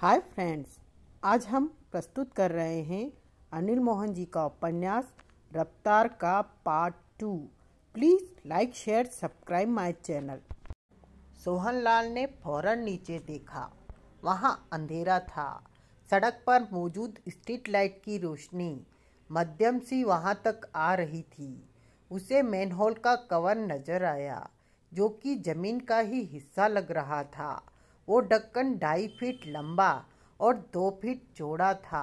Hi friends आज हम प्रस्तुत कर रहे हैं अनिल मोहन जी का उपन्यास रफ्तार का part two please like share subscribe my channel Sohan Lal ने फौरन नीचे देखा वहाँ अंधेरा था सड़क पर मौजूद स्ट्रीट लाइट की रोशनी मध्यम सी वहाँ तक आ रही थी उसे मेनहोल का कवर नजर आया जो कि जमीन का ही हिस्सा लग रहा था वो ढक्कन ढाई फीट लंबा और दो फीट चौड़ा था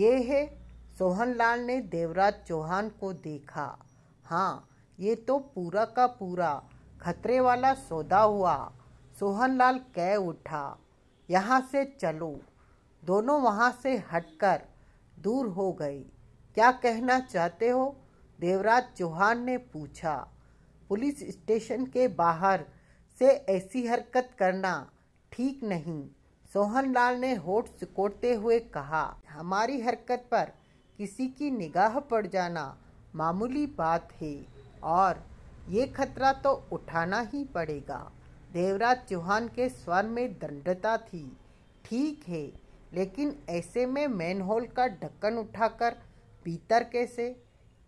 ये है सोहनलाल ने देवराज चौहान को देखा हाँ ये तो पूरा का पूरा खतरे वाला सौदा हुआ सोहनलाल कह उठा यहाँ से चलो दोनों वहाँ से हटकर दूर हो गई क्या कहना चाहते हो देवराज चौहान ने पूछा पुलिस स्टेशन के बाहर से ऐसी हरकत करना ठीक नहीं सोहनलाल ने होठ सिकोड़ते हुए कहा हमारी हरकत पर किसी की निगाह पड़ जाना मामूली बात है और ये खतरा तो उठाना ही पड़ेगा देवराज चौहान के स्वर में दंडता थी ठीक है लेकिन ऐसे में मैनहोल का ढक्कन उठाकर पीतर कैसे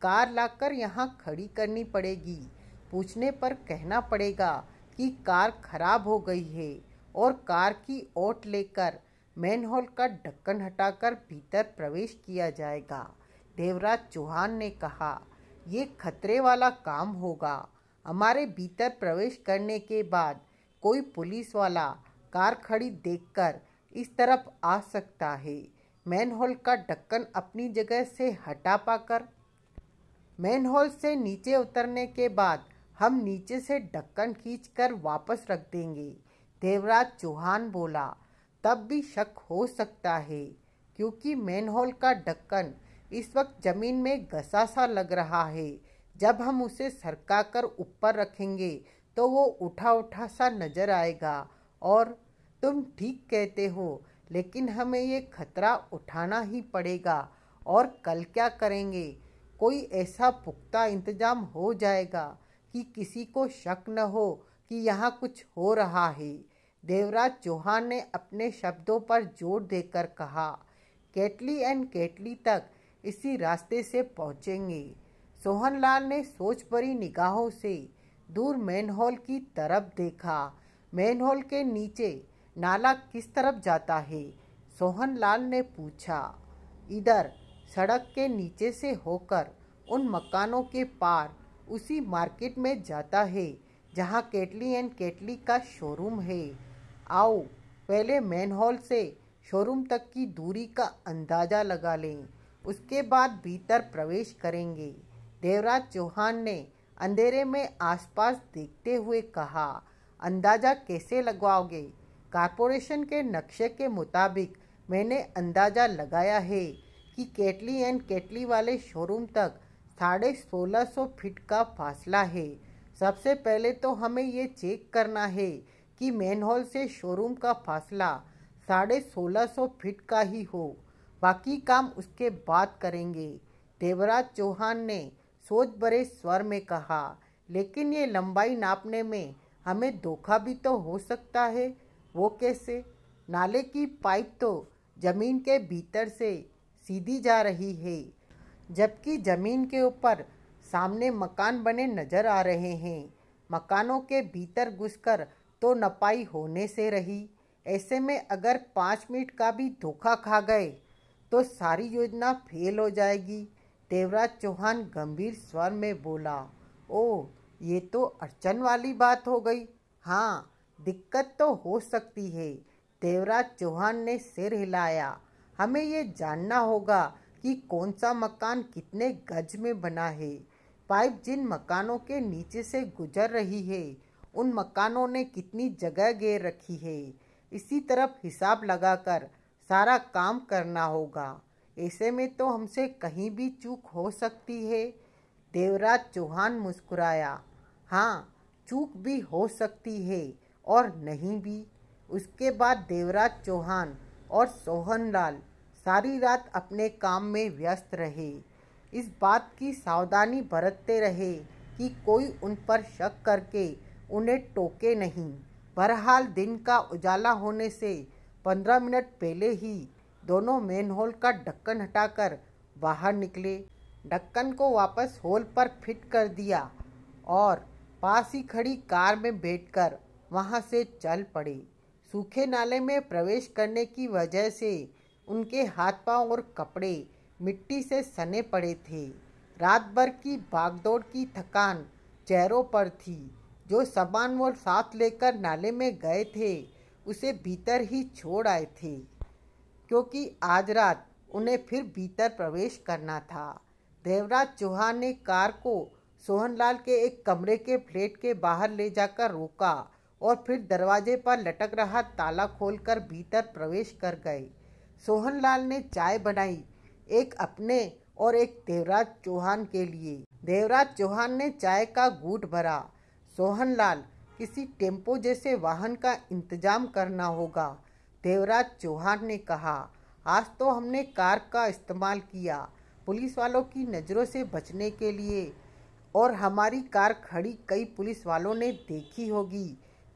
कार लाकर यहाँ खड़ी करनी पड़ेगी पूछने पर कहना पड़ेगा कि कार खराब हो गई है और कार की ओट लेकर मैनहोल का ढक्कन हटाकर भीतर प्रवेश किया जाएगा देवराज चौहान ने कहा ये खतरे वाला काम होगा हमारे भीतर प्रवेश करने के बाद कोई पुलिस वाला कार खड़ी देखकर इस तरफ आ सकता है मैनहोल का ढक्कन अपनी जगह से हटा पाकर मैनहोल से नीचे उतरने के बाद हम नीचे से ढक्कन खींचकर वापस रख देंगे देवराज चौहान बोला तब भी शक हो सकता है क्योंकि मैनहोल का ढक्कन इस वक्त जमीन में घसा सा लग रहा है जब हम उसे सरका कर ऊपर रखेंगे तो वो उठा उठा सा नजर आएगा और तुम ठीक कहते हो लेकिन हमें ये खतरा उठाना ही पड़ेगा और कल क्या करेंगे कोई ऐसा पुख्ता इंतजाम हो जाएगा कि किसी को शक न हो कि यहाँ कुछ हो रहा है देवराज चौहान ने अपने शब्दों पर जोर देकर कहा केटली एंड केटली तक इसी रास्ते से पहुँचेंगे सोहनलाल ने सोच भरी निगाहों से दूर मैनहोल की तरफ देखा मैनहोल के नीचे नाला किस तरफ जाता है सोहनलाल ने पूछा इधर सड़क के नीचे से होकर उन मकानों के पार उसी मार्केट में जाता है जहाँ केटली एंड केटली का शोरूम है आओ पहले मैन हॉल से शोरूम तक की दूरी का अंदाज़ा लगा लें उसके बाद भीतर प्रवेश करेंगे देवराज चौहान ने अंधेरे में आसपास देखते हुए कहा अंदाज़ा कैसे लगवाओगे कारपोरेशन के नक्शे के मुताबिक मैंने अंदाज़ा लगाया है कि केटली एंड केटली वाले शोरूम तक साढ़े सोलह सौ फिट का फासला है सबसे पहले तो हमें ये चेक करना है कि मेन हॉल से शोरूम का फासला साढ़े सोलह सौ फिट का ही हो बाकी काम उसके बाद करेंगे देवराज चौहान ने सोच भरे स्वर में कहा लेकिन ये लंबाई नापने में हमें धोखा भी तो हो सकता है वो कैसे नाले की पाइप तो ज़मीन के भीतर से सीधी जा रही है जबकि ज़मीन के ऊपर सामने मकान बने नज़र आ रहे हैं मकानों के भीतर घुसकर तो नपाई होने से रही ऐसे में अगर पाँच मिनट का भी धोखा खा गए तो सारी योजना फेल हो जाएगी देवराज चौहान गंभीर स्वर में बोला ओ ये तो अड़चन वाली बात हो गई हाँ दिक्कत तो हो सकती है देवराज चौहान ने सिर हिलाया हमें ये जानना होगा कि कौन सा मकान कितने गज में बना है पाइप जिन मकानों के नीचे से गुजर रही है उन मकानों ने कितनी जगह घेर रखी है इसी तरफ हिसाब लगाकर सारा काम करना होगा ऐसे में तो हमसे कहीं भी चूक हो सकती है देवराज चौहान मुस्कुराया हाँ चूक भी हो सकती है और नहीं भी उसके बाद देवराज चौहान और सोहनलाल सारी रात अपने काम में व्यस्त रहे इस बात की सावधानी बरतते रहे कि कोई उन पर शक करके उन्हें टोके नहीं बहरहाल दिन का उजाला होने से पंद्रह मिनट पहले ही दोनों मेन होल का ढक्कन हटाकर बाहर निकले ढक्कन को वापस होल पर फिट कर दिया और पास ही खड़ी कार में बैठकर वहाँ से चल पड़े सूखे नाले में प्रवेश करने की वजह से उनके हाथ पांव और कपड़े मिट्टी से सने पड़े थे रात भर की भागदौड़ की थकान चेहरों पर थी जो सामान वो साथ लेकर नाले में गए थे उसे भीतर ही छोड़ आए थे क्योंकि आज रात उन्हें फिर भीतर प्रवेश करना था देवराज चौहान ने कार को सोहनलाल के एक कमरे के फ्लेट के बाहर ले जाकर रोका और फिर दरवाजे पर लटक रहा ताला खोलकर भीतर प्रवेश कर गए सोहनलाल ने चाय बनाई एक अपने और एक देवराज चौहान के लिए देवराज चौहान ने चाय का घूट भरा सोहनलाल किसी टेम्पो जैसे वाहन का इंतजाम करना होगा देवराज चौहान ने कहा आज तो हमने कार का इस्तेमाल किया पुलिस वालों की नज़रों से बचने के लिए और हमारी कार खड़ी कई पुलिस वालों ने देखी होगी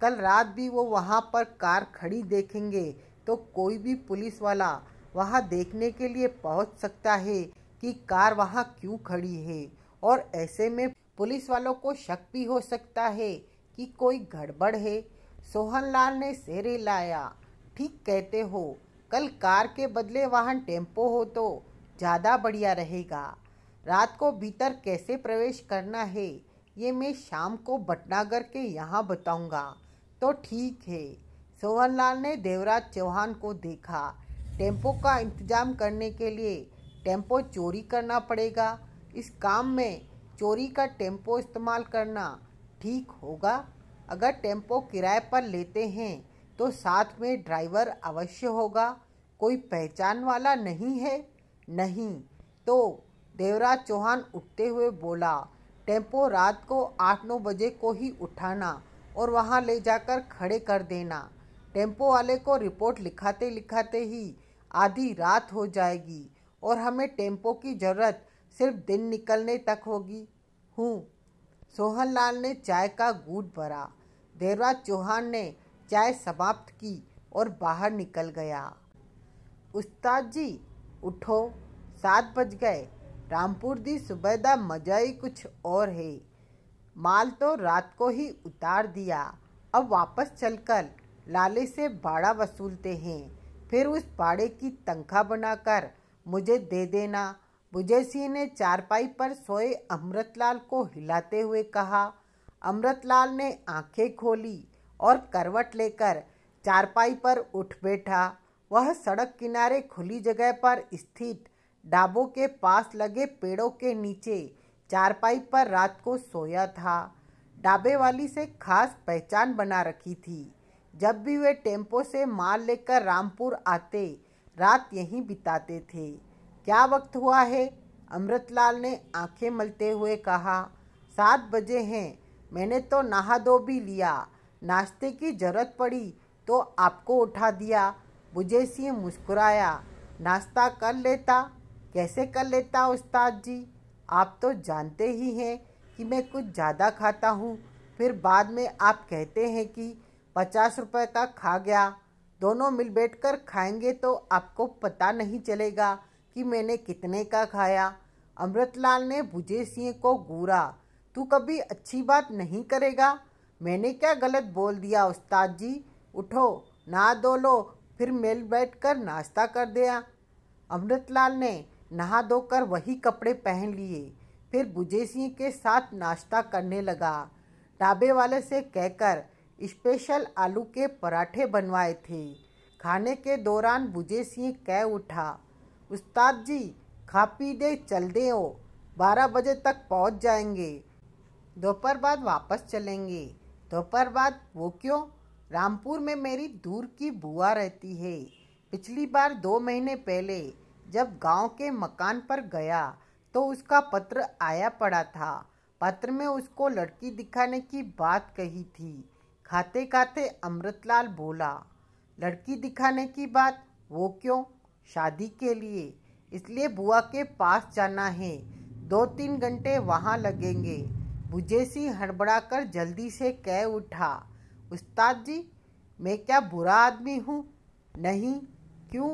कल रात भी वो वहाँ पर कार खड़ी देखेंगे तो कोई भी पुलिस वाला वहाँ देखने के लिए पहुँच सकता है कि कार वहाँ क्यों खड़ी है और ऐसे में पुलिस वालों को शक भी हो सकता है कि कोई गड़बड़ है सोहनलाल ने सेरे लाया ठीक कहते हो कल कार के बदले वाहन टेम्पो हो तो ज़्यादा बढ़िया रहेगा रात को भीतर कैसे प्रवेश करना है ये मैं शाम को बटनागर के यहाँ बताऊँगा तो ठीक है सोहनलाल ने देवराज चौहान को देखा टेम्पो का इंतजाम करने के लिए टेम्पो चोरी करना पड़ेगा इस काम में चोरी का टेम्पो इस्तेमाल करना ठीक होगा अगर टेम्पो किराए पर लेते हैं तो साथ में ड्राइवर अवश्य होगा कोई पहचान वाला नहीं है नहीं तो देवराज चौहान उठते हुए बोला टेम्पो रात को आठ नौ बजे को ही उठाना और वहाँ ले जाकर खड़े कर देना टेम्पो वाले को रिपोर्ट लिखाते लिखाते ही आधी रात हो जाएगी और हमें टेम्पो की ज़रूरत सिर्फ दिन निकलने तक होगी हूँ सोहनलाल ने चाय का घूट भरा देवराज चौहान ने चाय समाप्त की और बाहर निकल गया उस्ताद जी उठो सात बज गए रामपुर दी सुबहदा मजा ही कुछ और है माल तो रात को ही उतार दिया अब वापस चलकर लाले से भाड़ा वसूलते हैं फिर उस भाड़े की तनख्वाह बनाकर मुझे दे देना विजय सिंह ने चारपाई पर सोए अमृतलाल को हिलाते हुए कहा अमृतलाल ने आंखें खोली और करवट लेकर चारपाई पर उठ बैठा वह सड़क किनारे खुली जगह पर स्थित डाबों के पास लगे पेड़ों के नीचे चारपाई पर रात को सोया था डाबे वाली से खास पहचान बना रखी थी जब भी वे टेम्पो से माल लेकर रामपुर आते रात यहीं बिताते थे क्या वक्त हुआ है अमृतलाल ने आंखें मलते हुए कहा सात बजे हैं मैंने तो नहा दो भी लिया नाश्ते की जरूरत पड़ी तो आपको उठा दिया मुझे सिंह मुस्कुराया नाश्ता कर लेता कैसे कर लेता उस्ताद जी आप तो जानते ही हैं कि मैं कुछ ज़्यादा खाता हूँ फिर बाद में आप कहते हैं कि पचास रुपये का खा गया दोनों मिल बैठ कर खाएंगे तो आपको पता नहीं चलेगा कि मैंने कितने का खाया अमृतलाल ने भुजे सिंह को घूरा तू कभी अच्छी बात नहीं करेगा मैंने क्या गलत बोल दिया उस्ताद जी उठो नहा दो लो फिर मेल बैठ कर नाश्ता कर दिया अमृतलाल ने नहा धोकर वही कपड़े पहन लिए फिर बुजे सिंह के साथ नाश्ता करने लगा ढाबे वाले से कहकर स्पेशल आलू के पराठे बनवाए थे खाने के दौरान बुजे सिंह कह उठा उस्ताद जी खा पी दे चल दे ओ बारह बजे तक पहुंच जाएंगे दोपहर बाद वापस चलेंगे दोपहर बाद वो क्यों रामपुर में मेरी दूर की बुआ रहती है पिछली बार दो महीने पहले जब गांव के मकान पर गया तो उसका पत्र आया पड़ा था पत्र में उसको लड़की दिखाने की बात कही थी खाते खाते अमृतलाल बोला लड़की दिखाने की बात वो क्यों शादी के लिए इसलिए बुआ के पास जाना है दो तीन घंटे वहाँ लगेंगे हड़बड़ा कर जल्दी से कह उठा उस्ताद जी मैं क्या बुरा आदमी हूँ नहीं क्यों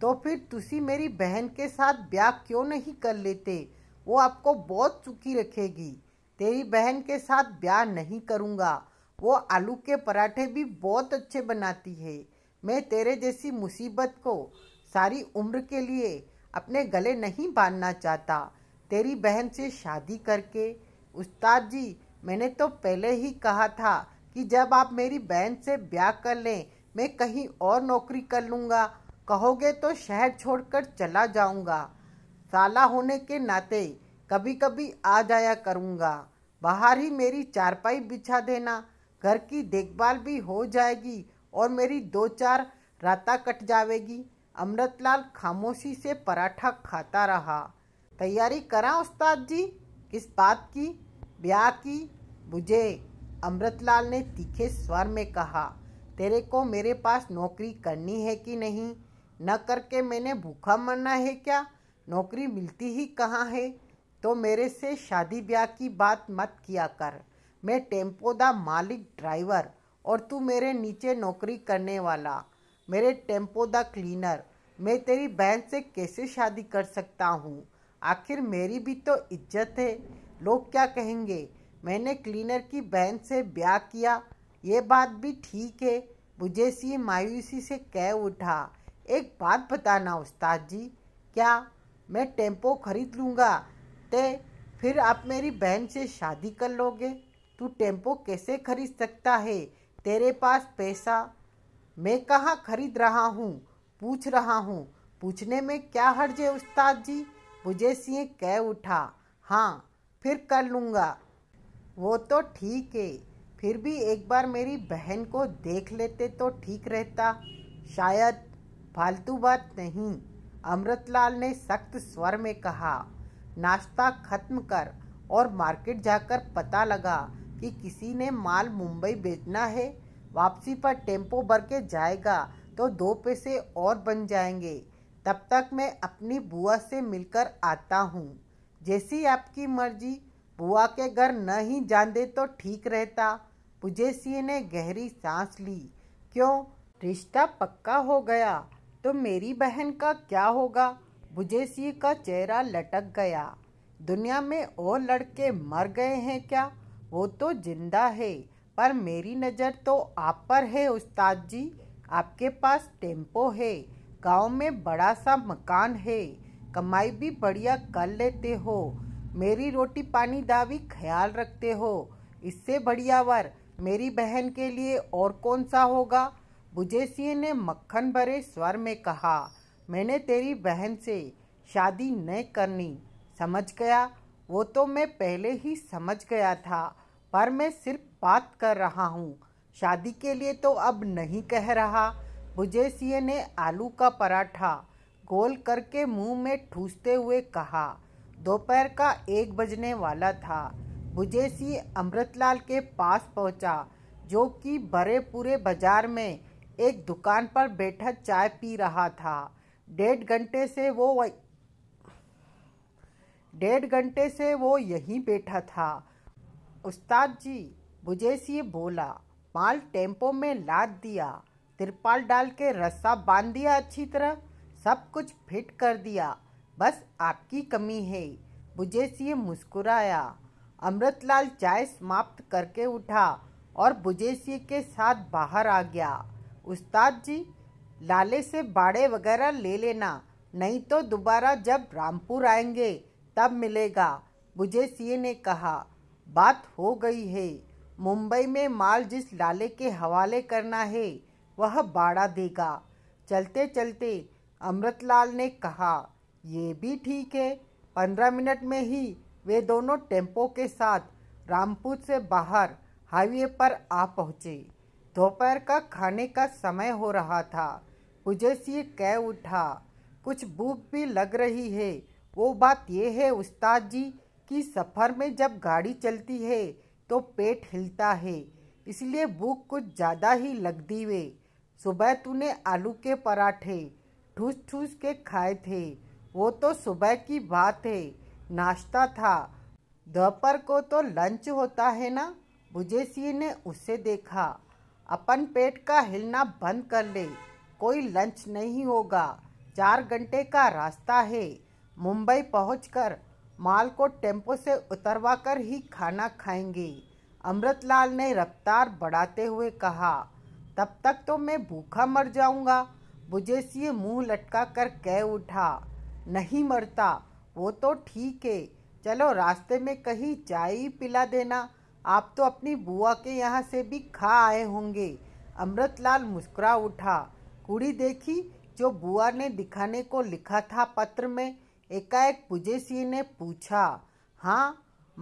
तो फिर तुसी मेरी बहन के साथ ब्याह क्यों नहीं कर लेते वो आपको बहुत सुखी रखेगी तेरी बहन के साथ ब्याह नहीं करूँगा वो आलू के पराठे भी बहुत अच्छे बनाती है मैं तेरे जैसी मुसीबत को सारी उम्र के लिए अपने गले नहीं बांधना चाहता तेरी बहन से शादी करके उस्ताद जी मैंने तो पहले ही कहा था कि जब आप मेरी बहन से ब्याह कर लें मैं कहीं और नौकरी कर लूँगा कहोगे तो शहर छोड़कर चला जाऊँगा साला होने के नाते कभी कभी आ जाया करूँगा बाहर ही मेरी चारपाई बिछा देना घर की देखभाल भी हो जाएगी और मेरी दो चार राता कट जाएगी अमृतलाल खामोशी से पराठा खाता रहा तैयारी करा उस्ताद जी किस बात की ब्याह की बुझे अमृतलाल ने तीखे स्वर में कहा तेरे को मेरे पास नौकरी करनी है कि नहीं न करके मैंने भूखा मरना है क्या नौकरी मिलती ही कहाँ है तो मेरे से शादी ब्याह की बात मत किया कर मैं टेम्पो दा मालिक ड्राइवर और तू मेरे नीचे नौकरी करने वाला मेरे टेम्पो द क्लीनर मैं तेरी बहन से कैसे शादी कर सकता हूँ आखिर मेरी भी तो इज्जत है लोग क्या कहेंगे मैंने क्लीनर की बहन से ब्याह किया ये बात भी ठीक है मुझे सी मायूसी से कह उठा एक बात बताना उस्ताद जी क्या मैं टेम्पो खरीद लूँगा ते फिर आप मेरी बहन से शादी कर लोगे तू टेम्पो कैसे खरीद सकता है तेरे पास पैसा मैं कहाँ खरीद रहा हूँ पूछ रहा हूँ पूछने में क्या हर्ज है उस्ताद जी मुझे सिंह कह उठा हाँ फिर कर लूँगा वो तो ठीक है फिर भी एक बार मेरी बहन को देख लेते तो ठीक रहता शायद फालतू बात नहीं अमृतलाल ने सख्त स्वर में कहा नाश्ता खत्म कर और मार्केट जाकर पता लगा कि किसी ने माल मुंबई बेचना है वापसी पर टेम्पो भर के जाएगा तो दो पैसे और बन जाएंगे तब तक मैं अपनी बुआ से मिलकर आता हूँ जैसी आपकी मर्जी बुआ के घर न ही दे तो ठीक रहता पुजेसिए ने गहरी सांस ली क्यों रिश्ता पक्का हो गया तो मेरी बहन का क्या होगा बुजेसी का चेहरा लटक गया दुनिया में और लड़के मर गए हैं क्या वो तो जिंदा है पर मेरी नज़र तो आप पर है उस्ताद जी आपके पास टेम्पो है गांव में बड़ा सा मकान है कमाई भी बढ़िया कर लेते हो मेरी रोटी पानी दा भी ख्याल रखते हो इससे बढ़िया वर मेरी बहन के लिए और कौन सा होगा बुजेसिए ने मक्खन भरे स्वर में कहा मैंने तेरी बहन से शादी नहीं करनी समझ गया वो तो मैं पहले ही समझ गया था पर मैं सिर्फ बात कर रहा हूँ शादी के लिए तो अब नहीं कह रहा सिए ने आलू का पराठा गोल करके मुंह में ठूसते हुए कहा दोपहर का एक बजने वाला था सी अमृतलाल के पास पहुंचा जो कि बड़े पूरे बाजार में एक दुकान पर बैठा चाय पी रहा था डेढ़ घंटे से वो डेढ़ घंटे से वो यहीं बैठा था उस्ताद जी बुजेसी बोला माल टेम्पो में लाद दिया तिरपाल डाल के रस्सा बांध दिया अच्छी तरह सब कुछ फिट कर दिया बस आपकी कमी है बुजेसी मुस्कुराया अमृतलाल चाय समाप्त करके उठा और बुजेसी के साथ बाहर आ गया उस्ताद जी लाले से बाड़े वगैरह ले लेना नहीं तो दोबारा जब रामपुर आएंगे तब मिलेगा बुजेसी ने कहा बात हो गई है मुंबई में माल जिस लाले के हवाले करना है वह बाड़ा देगा चलते चलते अमृतलाल ने कहा ये भी ठीक है पंद्रह मिनट में ही वे दोनों टेम्पो के साथ रामपुर से बाहर हाईवे पर आ पहुँचे दोपहर का खाने का समय हो रहा था मुझे सी कह उठा कुछ भूख भी लग रही है वो बात ये है उस्ताद जी कि सफ़र में जब गाड़ी चलती है तो पेट हिलता है इसलिए भूख कुछ ज़्यादा ही लग दी सुबह तूने आलू के पराठे ठूस ठूस के खाए थे वो तो सुबह की बात है नाश्ता था दोपहर को तो लंच होता है ना सी ने उसे देखा अपन पेट का हिलना बंद कर ले कोई लंच नहीं होगा चार घंटे का रास्ता है मुंबई पहुंचकर माल को टेम्पो से उतरवा कर ही खाना खाएंगे अमृतलाल ने रफ्तार बढ़ाते हुए कहा तब तक तो मैं भूखा मर जाऊंगा बुजेसिए मुंह लटका कर कह उठा नहीं मरता वो तो ठीक है चलो रास्ते में कहीं चाय पिला देना आप तो अपनी बुआ के यहाँ से भी खा आए होंगे अमृतलाल मुस्कुरा उठा कुड़ी देखी जो बुआ ने दिखाने को लिखा था पत्र में एकाएक पुजे सिंह ने पूछा हाँ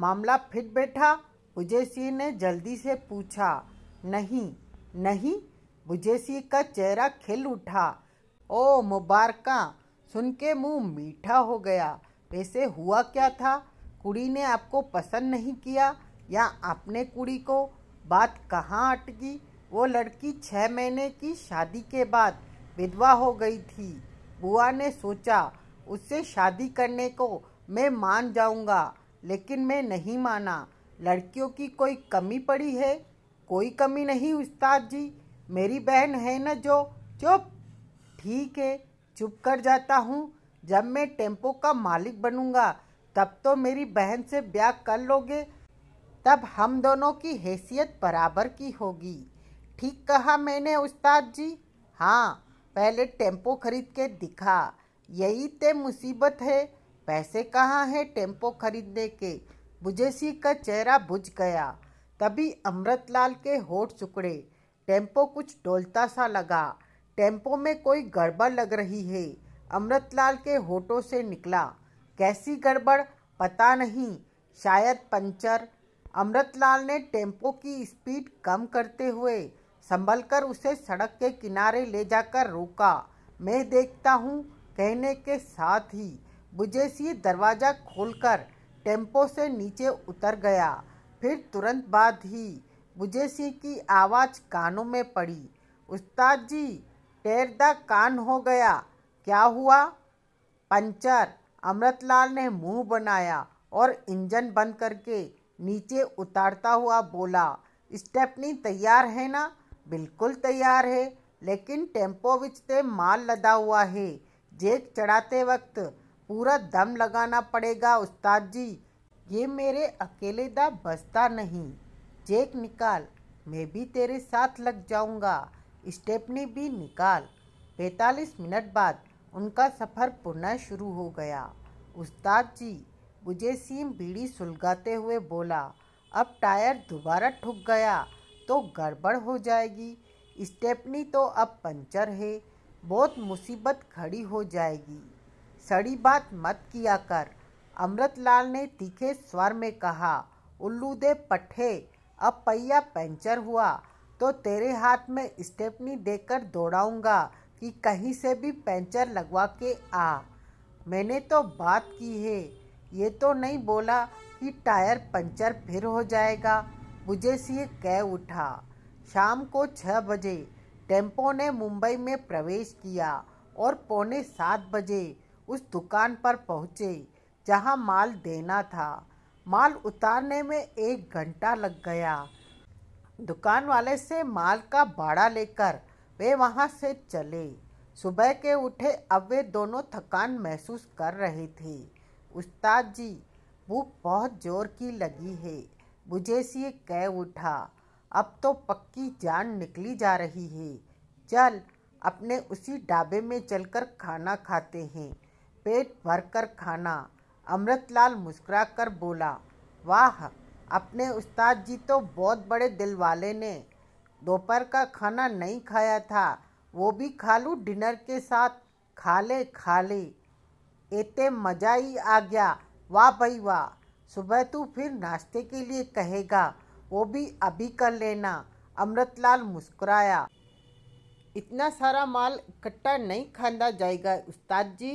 मामला फिट बैठा पुजे सिंह ने जल्दी से पूछा नहीं नहीं बुजे सिंह का चेहरा खिल उठा ओ मुबारक सुन के मुँह मीठा हो गया वैसे हुआ क्या था कुड़ी ने आपको पसंद नहीं किया या आपने कुड़ी को बात कहाँ अटकी वो लड़की छः महीने की शादी के बाद विधवा हो गई थी बुआ ने सोचा उससे शादी करने को मैं मान जाऊंगा लेकिन मैं नहीं माना लड़कियों की कोई कमी पड़ी है कोई कमी नहीं उस्ताद जी मेरी बहन है ना जो चुप ठीक है चुप कर जाता हूँ जब मैं टेम्पो का मालिक बनूंगा तब तो मेरी बहन से ब्याह कर लोगे तब हम दोनों की हैसियत बराबर की होगी ठीक कहा मैंने उस्ताद जी हाँ पहले टेम्पो खरीद के दिखा यही ते मुसीबत है पैसे कहाँ हैं टेम्पो खरीदने के बुजेसी का चेहरा बुझ गया तभी अमृतलाल के होठ सुकड़े टेम्पो कुछ डोलता सा लगा टेम्पो में कोई गड़बड़ लग रही है अमृतलाल के होठों से निकला कैसी गड़बड़ पता नहीं शायद पंचर अमृतलाल ने टेम्पो की स्पीड कम करते हुए संभल कर उसे सड़क के किनारे ले जाकर रोका मैं देखता हूँ कहने के साथ ही बुजेसी दरवाज़ा खोलकर टेम्पो से नीचे उतर गया फिर तुरंत बाद ही बुजेसी की आवाज़ कानों में पड़ी उस्ताद जी द कान हो गया क्या हुआ पंचर अमृतलाल ने मुंह बनाया और इंजन बंद करके नीचे उतारता हुआ बोला स्टेपनी तैयार है ना बिल्कुल तैयार है लेकिन टेम्पो विच ते माल लदा हुआ है जेक चढ़ाते वक्त पूरा दम लगाना पड़ेगा उस्ताद जी ये मेरे अकेले दा बसता नहीं जेक निकाल मैं भी तेरे साथ लग जाऊंगा स्टेपनी भी निकाल पैंतालीस मिनट बाद उनका सफ़र पुनः शुरू हो गया उस्ताद जी मुझे सीम बीड़ी सुलगाते हुए बोला अब टायर दोबारा ठुक गया तो गड़बड़ हो जाएगी स्टेपनी तो अब पंचर है बहुत मुसीबत खड़ी हो जाएगी सड़ी बात मत किया कर अमृतलाल ने तीखे स्वर में कहा उल्लू दे पट्ठे अब पहिया पंचर हुआ तो तेरे हाथ में स्टेपनी देकर दौड़ाऊंगा कि कहीं से भी पंचर लगवा के आ मैंने तो बात की है ये तो नहीं बोला कि टायर पंचर फिर हो जाएगा मुझे से कह उठा शाम को छः बजे टेम्पो ने मुंबई में प्रवेश किया और पौने सात बजे उस दुकान पर पहुँचे जहाँ माल देना था माल उतारने में एक घंटा लग गया दुकान वाले से माल का भाड़ा लेकर वे वहाँ से चले सुबह के उठे अब वे दोनों थकान महसूस कर रहे थे उस्ताद जी भूख बहुत जोर की लगी है मुझे से कह उठा अब तो पक्की जान निकली जा रही है चल अपने उसी ढाबे में चलकर खाना खाते हैं पेट भर कर खाना अमृतलाल मुस्कुरा कर बोला वाह अपने उस्ताद जी तो बहुत बड़े दिल वाले ने दोपहर का खाना नहीं खाया था वो भी खा लूँ डिनर के साथ खा ले खा ले एते मज़ा ही आ गया वाह भाई वाह सुबह तू फिर नाश्ते के लिए कहेगा वो भी अभी कर लेना अमृतलाल मुस्कुराया इतना सारा माल इकट्ठा नहीं खाना जाएगा उस्ताद जी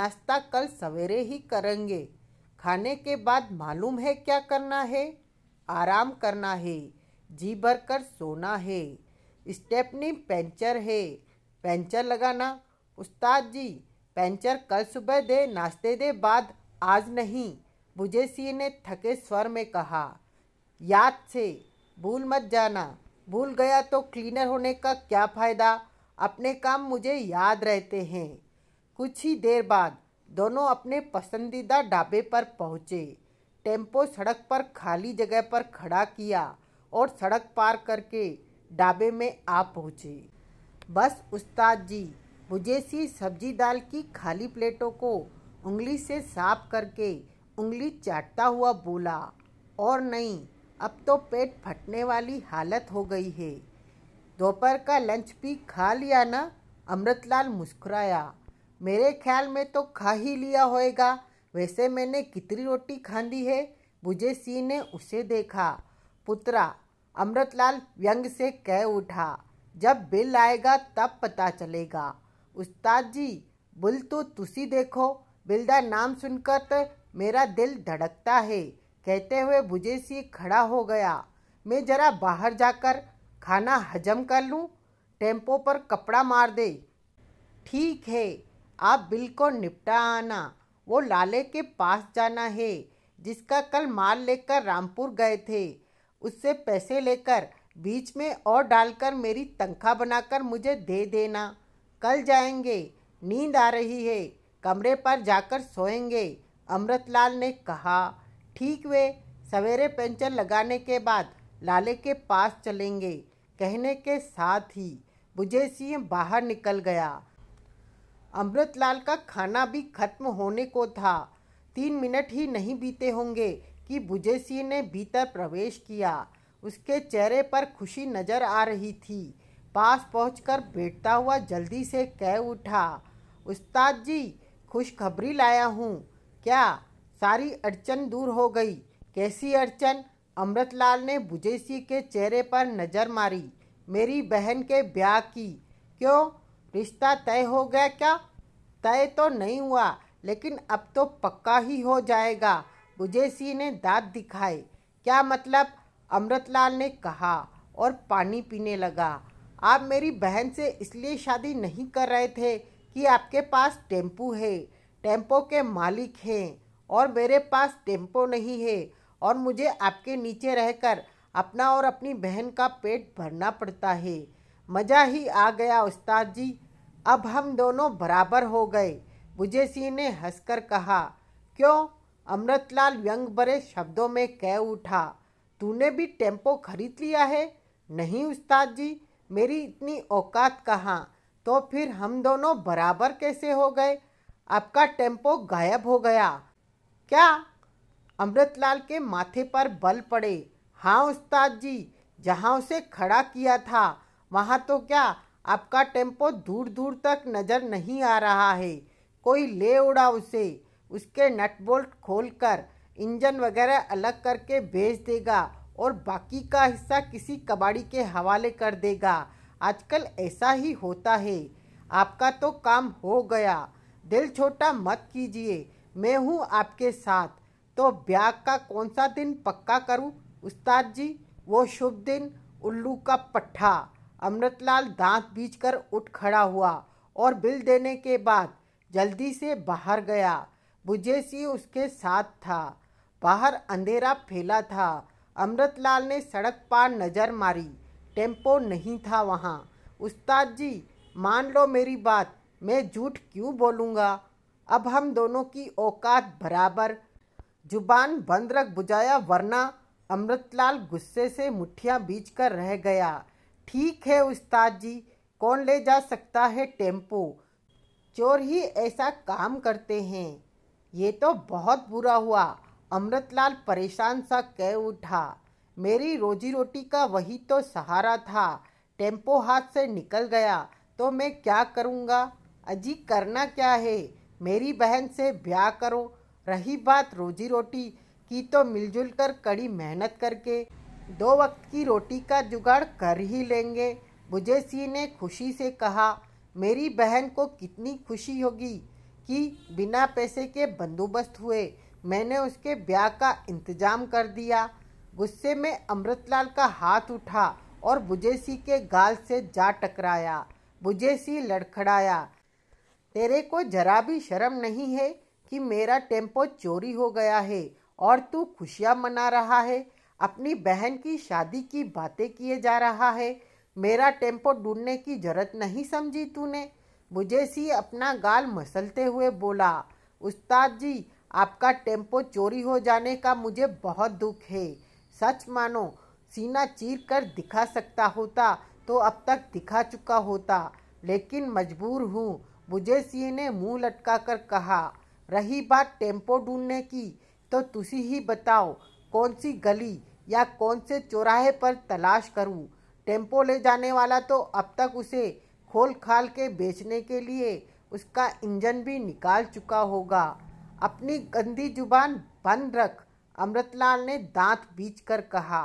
नाश्ता कल सवेरे ही करेंगे खाने के बाद मालूम है क्या करना है आराम करना है जी भर कर सोना है स्टेपनी पेंचर है पेंचर लगाना उस्ताद जी पेंचर कल सुबह दे नाश्ते दे बाद आज नहीं बुजेसी ने थके स्वर में कहा याद से भूल मत जाना भूल गया तो क्लीनर होने का क्या फ़ायदा अपने काम मुझे याद रहते हैं कुछ ही देर बाद दोनों अपने पसंदीदा ढाबे पर पहुँचे टेम्पो सड़क पर खाली जगह पर खड़ा किया और सड़क पार करके ढाबे में आ पहुँचे बस उस्ताद जी मुझे सी सब्जी दाल की खाली प्लेटों को उंगली से साफ करके उंगली चाटता हुआ बोला और नहीं अब तो पेट फटने वाली हालत हो गई है दोपहर का लंच भी खा लिया ना अमृतलाल मुस्कुराया मेरे ख्याल में तो खा ही लिया होएगा वैसे मैंने कितनी रोटी खाधी है मुझे सिंह ने उसे देखा पुत्रा अमृतलाल व्यंग से कह उठा जब बिल आएगा तब पता चलेगा उस्ताद जी बिल तो तुसी देखो बिलदा नाम सुनकर तो मेरा दिल धड़कता है कहते हुए बुझे सी खड़ा हो गया मैं जरा बाहर जाकर खाना हजम कर लूँ टेम्पो पर कपड़ा मार दे ठीक है आप बिल को निपटा आना वो लाले के पास जाना है जिसका कल माल लेकर रामपुर गए थे उससे पैसे लेकर बीच में और डालकर मेरी तनख्वाह बनाकर मुझे दे देना कल जाएंगे नींद आ रही है कमरे पर जाकर सोएंगे अमृतलाल ने कहा ठीक वे सवेरे पेंचर लगाने के बाद लाले के पास चलेंगे कहने के साथ ही बुझे सिंह बाहर निकल गया अमृतलाल का खाना भी खत्म होने को था तीन मिनट ही नहीं बीते होंगे कि बुझे सिंह ने भीतर प्रवेश किया उसके चेहरे पर खुशी नजर आ रही थी पास पहुंचकर बैठता हुआ जल्दी से कह उठा उस्ताद जी खुशखबरी लाया हूँ क्या सारी अड़चन दूर हो गई कैसी अड़चन अमृतलाल ने बुजेसी के चेहरे पर नज़र मारी मेरी बहन के ब्याह की क्यों रिश्ता तय हो गया क्या तय तो नहीं हुआ लेकिन अब तो पक्का ही हो जाएगा बुजेसी ने दांत दिखाए क्या मतलब अमृतलाल ने कहा और पानी पीने लगा आप मेरी बहन से इसलिए शादी नहीं कर रहे थे कि आपके पास टेम्पू है टेम्पो के मालिक हैं और मेरे पास टेम्पो नहीं है और मुझे आपके नीचे रहकर अपना और अपनी बहन का पेट भरना पड़ता है मज़ा ही आ गया उस्ताद जी अब हम दोनों बराबर हो गए बुजे सिंह ने हंसकर कहा क्यों अमृतलाल व्यंग भरे शब्दों में कह उठा तूने भी टेम्पो खरीद लिया है नहीं उस्ताद जी मेरी इतनी औकात कहाँ तो फिर हम दोनों बराबर कैसे हो गए आपका टेम्पो गायब हो गया क्या अमृतलाल के माथे पर बल पड़े हाँ उस्ताद जी जहाँ उसे खड़ा किया था वहाँ तो क्या आपका टेम्पो दूर दूर तक नज़र नहीं आ रहा है कोई ले उड़ा उसे उसके नट बोल्ट खोलकर इंजन वगैरह अलग करके बेच देगा और बाकी का हिस्सा किसी कबाड़ी के हवाले कर देगा आजकल ऐसा ही होता है आपका तो काम हो गया दिल छोटा मत कीजिए मैं हूँ आपके साथ तो ब्याह का कौन सा दिन पक्का करूँ उस्ताद जी वो शुभ दिन उल्लू का पट्ठा अमृतलाल दांत बीच कर उठ खड़ा हुआ और बिल देने के बाद जल्दी से बाहर गया बुझे सी उसके साथ था बाहर अंधेरा फैला था अमृतलाल ने सड़क पार नज़र मारी टेम्पो नहीं था वहाँ उस्ताद जी मान लो मेरी बात मैं झूठ क्यों बोलूँगा अब हम दोनों की औकात बराबर जुबान बंद रख बुझाया वरना अमृतलाल गुस्से से मुठियाँ बीच कर रह गया ठीक है उस्ताद जी कौन ले जा सकता है टेम्पो चोर ही ऐसा काम करते हैं ये तो बहुत बुरा हुआ अमृतलाल परेशान सा कह उठा मेरी रोजी रोटी का वही तो सहारा था टेम्पो हाथ से निकल गया तो मैं क्या करूँगा अजी करना क्या है मेरी बहन से ब्याह करो रही बात रोजी रोटी की तो मिलजुल कर कड़ी मेहनत करके दो वक्त की रोटी का जुगाड़ कर ही लेंगे बुझे सिंह ने खुशी से कहा मेरी बहन को कितनी खुशी होगी कि बिना पैसे के बंदोबस्त हुए मैंने उसके ब्याह का इंतजाम कर दिया गुस्से में अमृतलाल का हाथ उठा और बुजेसी के गाल से जा टकराया बुजेसी लड़खड़ाया तेरे को जरा भी शर्म नहीं है कि मेरा टेम्पो चोरी हो गया है और तू खुशियाँ मना रहा है अपनी बहन की शादी की बातें किए जा रहा है मेरा टेम्पो ढूंढने की जरूरत नहीं समझी तूने मुझे सी अपना गाल मसलते हुए बोला उस्ताद जी आपका टेम्पो चोरी हो जाने का मुझे बहुत दुख है सच मानो सीना चीर कर दिखा सकता होता तो अब तक दिखा चुका होता लेकिन मजबूर हूँ बुजे सिंह ने मुंह लटकाकर कहा रही बात टेम्पो ढूंढने की तो तुसी ही बताओ कौन सी गली या कौन से चौराहे पर तलाश करूं टेम्पो ले जाने वाला तो अब तक उसे खोल खाल के बेचने के लिए उसका इंजन भी निकाल चुका होगा अपनी गंदी जुबान बंद रख अमृतलाल ने दांत बीच कर कहा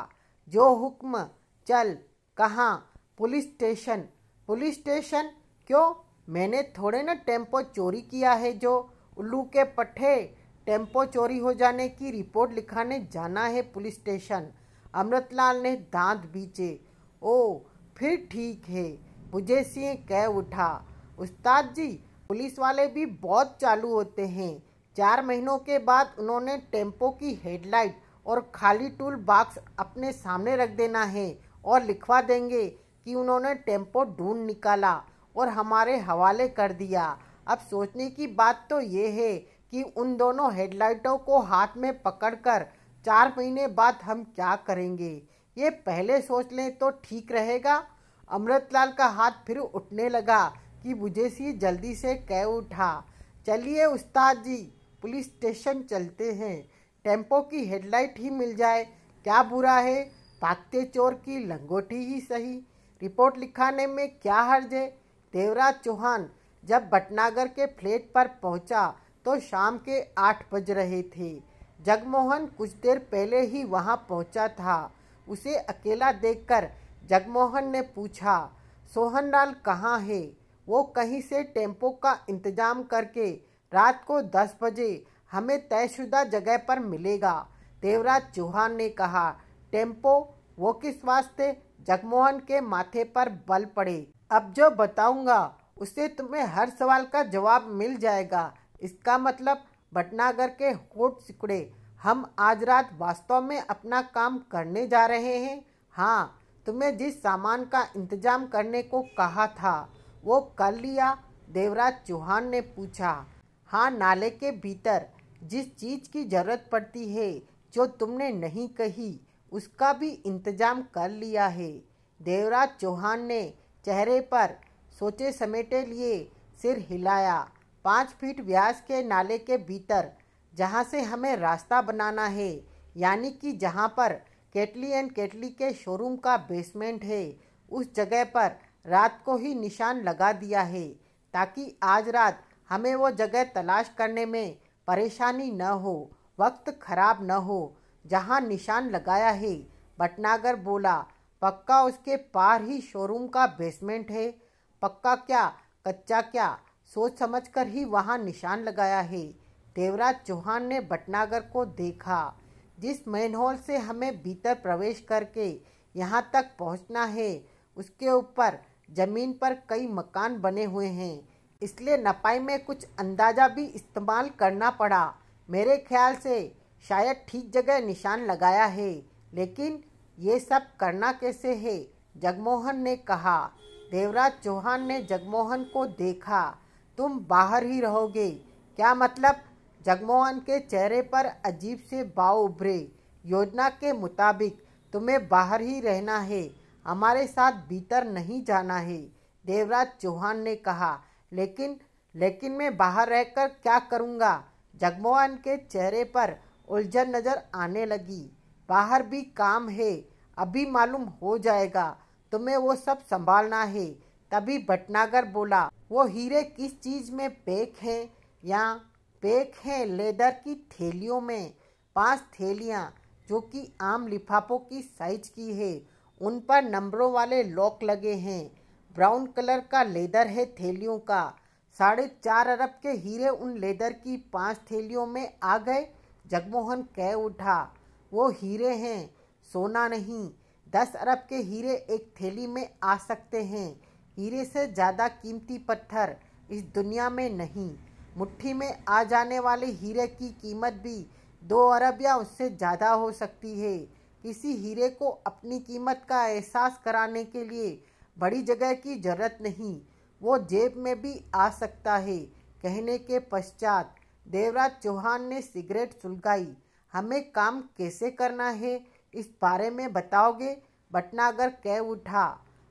जो हुक्म चल कहाँ पुलिस स्टेशन पुलिस स्टेशन क्यों मैंने थोड़े ना टेम्पो चोरी किया है जो उल्लू के पट्टे टेम्पो चोरी हो जाने की रिपोर्ट लिखाने जाना है पुलिस स्टेशन अमृतलाल ने दांत बीचे ओ फिर ठीक है मुझे सिंह कह उठा उस्ताद जी पुलिस वाले भी बहुत चालू होते हैं चार महीनों के बाद उन्होंने टेम्पो की हेडलाइट और खाली टूल बॉक्स अपने सामने रख देना है और लिखवा देंगे कि उन्होंने टेम्पो ढूंढ निकाला और हमारे हवाले कर दिया अब सोचने की बात तो ये है कि उन दोनों हेडलाइटों को हाथ में पकड़कर चार महीने बाद हम क्या करेंगे ये पहले सोच लें तो ठीक रहेगा अमृतलाल का हाथ फिर उठने लगा कि मुझे सी जल्दी से कह उठा चलिए उस्ताद जी पुलिस स्टेशन चलते हैं टेम्पो की हेडलाइट ही मिल जाए क्या बुरा है पाकते चोर की लंगोटी ही सही रिपोर्ट लिखाने में क्या हर्ज है देवराज चौहान जब भटनागर के फ्लैट पर पहुंचा तो शाम के आठ बज रहे थे जगमोहन कुछ देर पहले ही वहां पहुंचा था उसे अकेला देखकर जगमोहन ने पूछा सोहनलाल कहाँ है वो कहीं से टेम्पो का इंतजाम करके रात को दस बजे हमें तयशुदा जगह पर मिलेगा देवराज चौहान ने कहा टेम्पो वो किस वास्ते जगमोहन के माथे पर बल पड़े अब जो बताऊंगा उससे तुम्हें हर सवाल का जवाब मिल जाएगा इसका मतलब भटनागर के होट सिकुड़े हम आज रात वास्तव में अपना काम करने जा रहे हैं हाँ तुम्हें जिस सामान का इंतजाम करने को कहा था वो कर लिया देवराज चौहान ने पूछा हाँ नाले के भीतर जिस चीज़ की ज़रूरत पड़ती है जो तुमने नहीं कही उसका भी इंतजाम कर लिया है देवराज चौहान ने चेहरे पर सोचे समेटे लिए सिर हिलाया पाँच फीट व्यास के नाले के भीतर जहाँ से हमें रास्ता बनाना है यानी कि जहाँ पर केटली एंड केटली के शोरूम का बेसमेंट है उस जगह पर रात को ही निशान लगा दिया है ताकि आज रात हमें वो जगह तलाश करने में परेशानी न हो वक्त खराब न हो जहाँ निशान लगाया है भटनागर बोला पक्का उसके पार ही शोरूम का बेसमेंट है पक्का क्या कच्चा क्या सोच समझकर ही वहाँ निशान लगाया है देवराज चौहान ने भटनागर को देखा जिस मेनहोल से हमें भीतर प्रवेश करके यहाँ तक पहुँचना है उसके ऊपर ज़मीन पर कई मकान बने हुए हैं इसलिए नपाई में कुछ अंदाज़ा भी इस्तेमाल करना पड़ा मेरे ख्याल से शायद ठीक जगह निशान लगाया है लेकिन ये सब करना कैसे है जगमोहन ने कहा देवराज चौहान ने जगमोहन को देखा तुम बाहर ही रहोगे क्या मतलब जगमोहन के चेहरे पर अजीब से भाव उभरे योजना के मुताबिक तुम्हें बाहर ही रहना है हमारे साथ भीतर नहीं जाना है देवराज चौहान ने कहा लेकिन लेकिन मैं बाहर रहकर क्या करूँगा जगमोहन के चेहरे पर उलझन नज़र आने लगी बाहर भी काम है अभी मालूम हो जाएगा तुम्हें वो सब संभालना है तभी भटनागर बोला वो हीरे किस चीज़ में पैक हैं या पैक हैं लेदर की थैलियों में पांच थैलियाँ जो कि आम लिफाफों की साइज की है उन पर नंबरों वाले लॉक लगे हैं ब्राउन कलर का लेदर है थैलियों का साढ़े चार अरब के हीरे उन लेदर की पांच थैलियों में आ गए जगमोहन कह उठा वो हीरे हैं सोना नहीं दस अरब के हीरे एक थैली में आ सकते हैं हीरे से ज़्यादा कीमती पत्थर इस दुनिया में नहीं मुट्ठी में आ जाने वाले हीरे की कीमत भी दो अरब या उससे ज़्यादा हो सकती है किसी हीरे को अपनी कीमत का एहसास कराने के लिए बड़ी जगह की जरूरत नहीं वो जेब में भी आ सकता है कहने के पश्चात देवराज चौहान ने सिगरेट सुलगाई हमें काम कैसे करना है इस बारे में बताओगे भटनागर कह उठा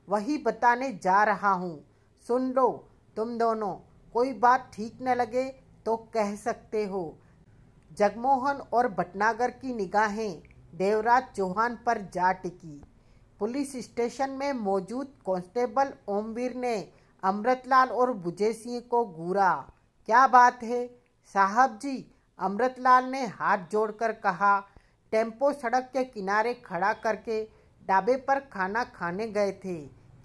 वही बताने जा रहा हूँ सुन लो तुम दोनों कोई बात ठीक न लगे तो कह सकते हो जगमोहन और भटनागर की निगाहें देवराज चौहान पर जा टिकी पुलिस स्टेशन में मौजूद कांस्टेबल ओमवीर ने अमृतलाल और बुजे सिंह को घूरा क्या बात है साहब जी अमृतलाल ने हाथ जोड़कर कहा टेम्पो सड़क के किनारे खड़ा करके ढाबे पर खाना खाने गए थे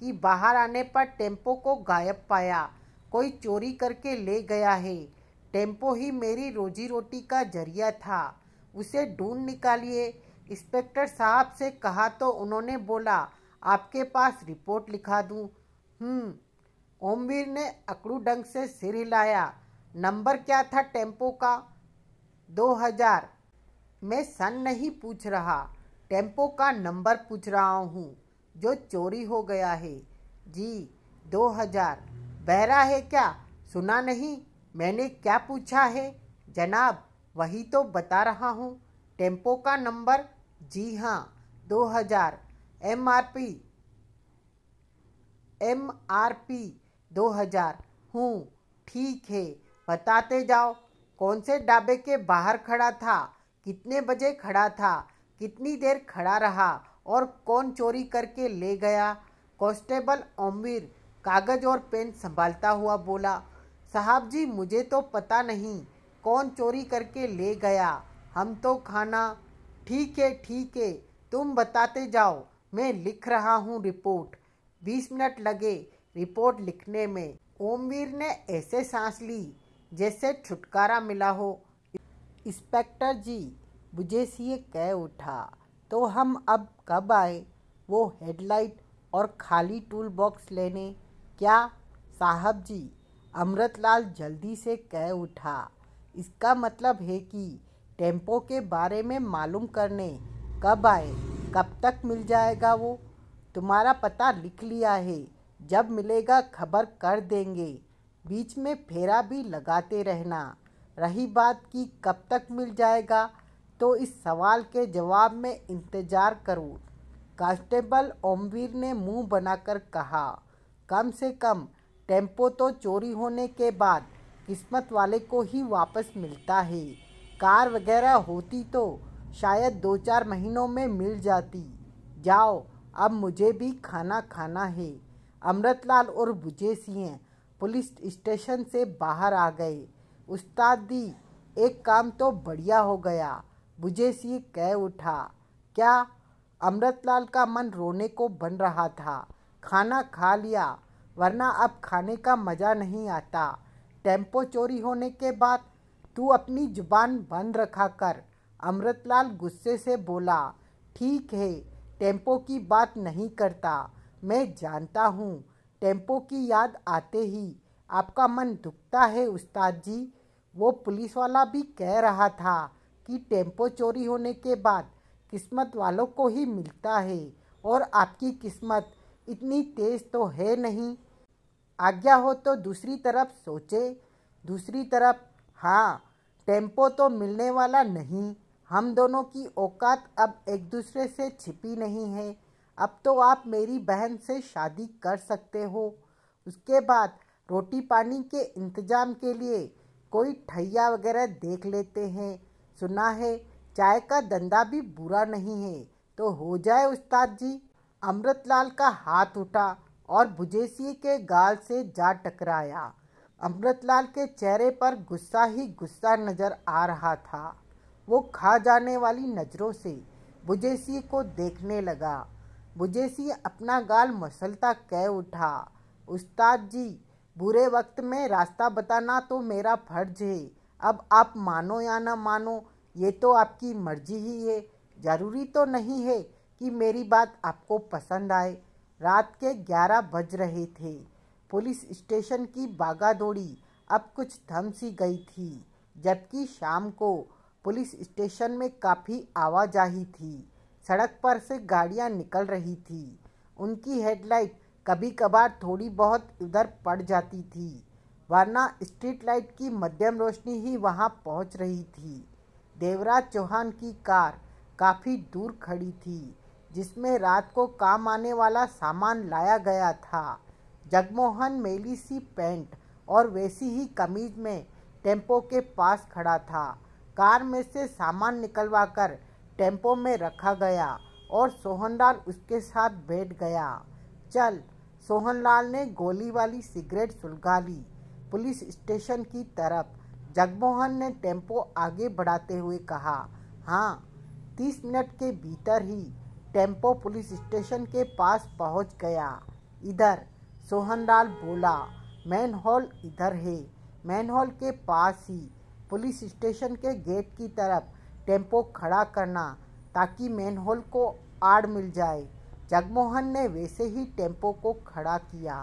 कि बाहर आने पर टेम्पो को गायब पाया कोई चोरी करके ले गया है टेम्पो ही मेरी रोजी रोटी का जरिया था उसे ढूंढ निकालिए इंस्पेक्टर साहब से कहा तो उन्होंने बोला आपके पास रिपोर्ट लिखा दूँ हम्म। ओमवीर ने अकड़ू ढंग से सिर हिलाया नंबर क्या था टेम्पो का दो हजार मैं सन नहीं पूछ रहा टेम्पो का नंबर पूछ रहा हूँ जो चोरी हो गया है जी दो हजार बहरा है क्या सुना नहीं मैंने क्या पूछा है जनाब वही तो बता रहा हूँ टेम्पो का नंबर जी हाँ दो हजार M R P M R P दो हजार हूँ ठीक है बताते जाओ कौन से ढाबे के बाहर खड़ा था कितने बजे खड़ा था कितनी देर खड़ा रहा और कौन चोरी करके ले गया कॉन्स्टेबल ओमवीर कागज और पेन संभालता हुआ बोला साहब जी मुझे तो पता नहीं कौन चोरी करके ले गया हम तो खाना ठीक है ठीक है तुम बताते जाओ मैं लिख रहा हूँ रिपोर्ट बीस मिनट लगे रिपोर्ट लिखने में ओमवीर ने ऐसे सांस ली जैसे छुटकारा मिला हो इंस्पेक्टर जी मुझे ये कह उठा तो हम अब कब आए वो हेडलाइट और खाली टूल बॉक्स लेने क्या साहब जी अमृतलाल जल्दी से कह उठा इसका मतलब है कि टेम्पो के बारे में मालूम करने कब आए कब तक मिल जाएगा वो तुम्हारा पता लिख लिया है जब मिलेगा खबर कर देंगे बीच में फेरा भी लगाते रहना रही बात कि कब तक मिल जाएगा तो इस सवाल के जवाब में इंतज़ार करूँ कांस्टेबल ओमवीर ने मुंह बनाकर कहा कम से कम टेम्पो तो चोरी होने के बाद किस्मत वाले को ही वापस मिलता है कार वगैरह होती तो शायद दो चार महीनों में मिल जाती जाओ अब मुझे भी खाना खाना है अमृतलाल और बुझे सिंह पुलिस स्टेशन से बाहर आ गए उस्ताद दी एक काम तो बढ़िया हो गया बुझे सी कह उठा क्या अमृतलाल का मन रोने को बन रहा था खाना खा लिया वरना अब खाने का मज़ा नहीं आता टेम्पो चोरी होने के बाद तू अपनी जुबान बंद रखा कर अमृतलाल गुस्से से बोला ठीक है टेम्पो की बात नहीं करता मैं जानता हूँ टेम्पो की याद आते ही आपका मन दुखता है उस्ताद जी वो पुलिस वाला भी कह रहा था कि टेम्पो चोरी होने के बाद किस्मत वालों को ही मिलता है और आपकी किस्मत इतनी तेज़ तो है नहीं आज्ञा हो तो दूसरी तरफ सोचे दूसरी तरफ हाँ टेम्पो तो मिलने वाला नहीं हम दोनों की औकात अब एक दूसरे से छिपी नहीं है अब तो आप मेरी बहन से शादी कर सकते हो उसके बाद रोटी पानी के इंतज़ाम के लिए कोई ठैया वगैरह देख लेते हैं सुना है चाय का धंधा भी बुरा नहीं है तो हो जाए उस्ताद जी अमृतलाल का हाथ उठा और बुजेसी के गाल से जा टकराया अमृतलाल के चेहरे पर गुस्सा ही गुस्सा नज़र आ रहा था वो खा जाने वाली नज़रों से बुजेसी को देखने लगा बुजेसी अपना गाल मसलता कह उठा उस्ताद जी बुरे वक्त में रास्ता बताना तो मेरा फर्ज है अब आप मानो या ना मानो ये तो आपकी मर्जी ही है ज़रूरी तो नहीं है कि मेरी बात आपको पसंद आए रात के ग्यारह बज रहे थे पुलिस स्टेशन की बागा दौड़ी अब कुछ थम सी गई थी जबकि शाम को पुलिस स्टेशन में काफ़ी आवाजाही थी सड़क पर से गाड़ियाँ निकल रही थी उनकी हेडलाइट कभी कभार थोड़ी बहुत उधर पड़ जाती थी वरना स्ट्रीट लाइट की मध्यम रोशनी ही वहाँ पहुँच रही थी देवराज चौहान की कार काफ़ी दूर खड़ी थी जिसमें रात को काम आने वाला सामान लाया गया था जगमोहन मेली सी पैंट और वैसी ही कमीज में टेम्पो के पास खड़ा था कार में से सामान निकलवाकर टेम्पो में रखा गया और सोहनलाल उसके साथ बैठ गया चल सोहनलाल ने गोली वाली सिगरेट सुलगा ली पुलिस स्टेशन की तरफ जगमोहन ने टेम्पो आगे बढ़ाते हुए कहा हाँ तीस मिनट के भीतर ही टेम्पो पुलिस स्टेशन के पास पहुँच गया इधर सोहनलाल बोला मैन हॉल इधर है मैन हॉल के पास ही पुलिस स्टेशन के गेट की तरफ टेम्पो खड़ा करना ताकि मैनहोल को आड़ मिल जाए जगमोहन ने वैसे ही टेम्पो को खड़ा किया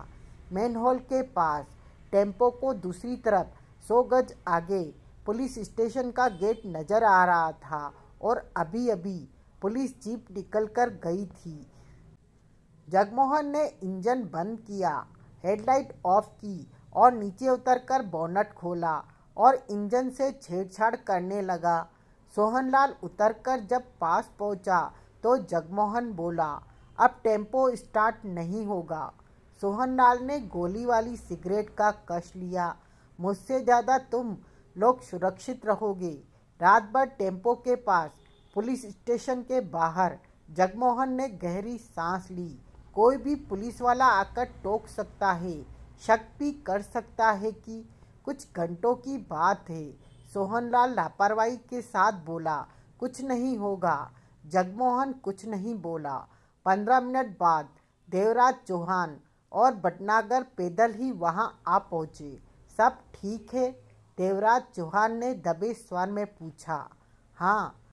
मैनहोल के पास टेम्पो को दूसरी तरफ सौ गज आगे पुलिस स्टेशन का गेट नज़र आ रहा था और अभी अभी पुलिस जीप निकल कर गई थी जगमोहन ने इंजन बंद किया हेडलाइट ऑफ की और नीचे उतरकर बोनट खोला और इंजन से छेड़छाड़ करने लगा सोहनलाल उतरकर जब पास पहुंचा तो जगमोहन बोला अब टेम्पो स्टार्ट नहीं होगा सोहनलाल ने गोली वाली सिगरेट का कश लिया मुझसे ज़्यादा तुम लोग सुरक्षित रहोगे रात भर टेम्पो के पास पुलिस स्टेशन के बाहर जगमोहन ने गहरी सांस ली कोई भी पुलिस वाला आकर टोक सकता है शक भी कर सकता है कि कुछ घंटों की बात है सोहनलाल लापरवाही के साथ बोला कुछ नहीं होगा जगमोहन कुछ नहीं बोला पंद्रह मिनट बाद देवराज चौहान और भटनागर पैदल ही वहां आ पहुंचे सब ठीक है देवराज चौहान ने दबे स्वर में पूछा हाँ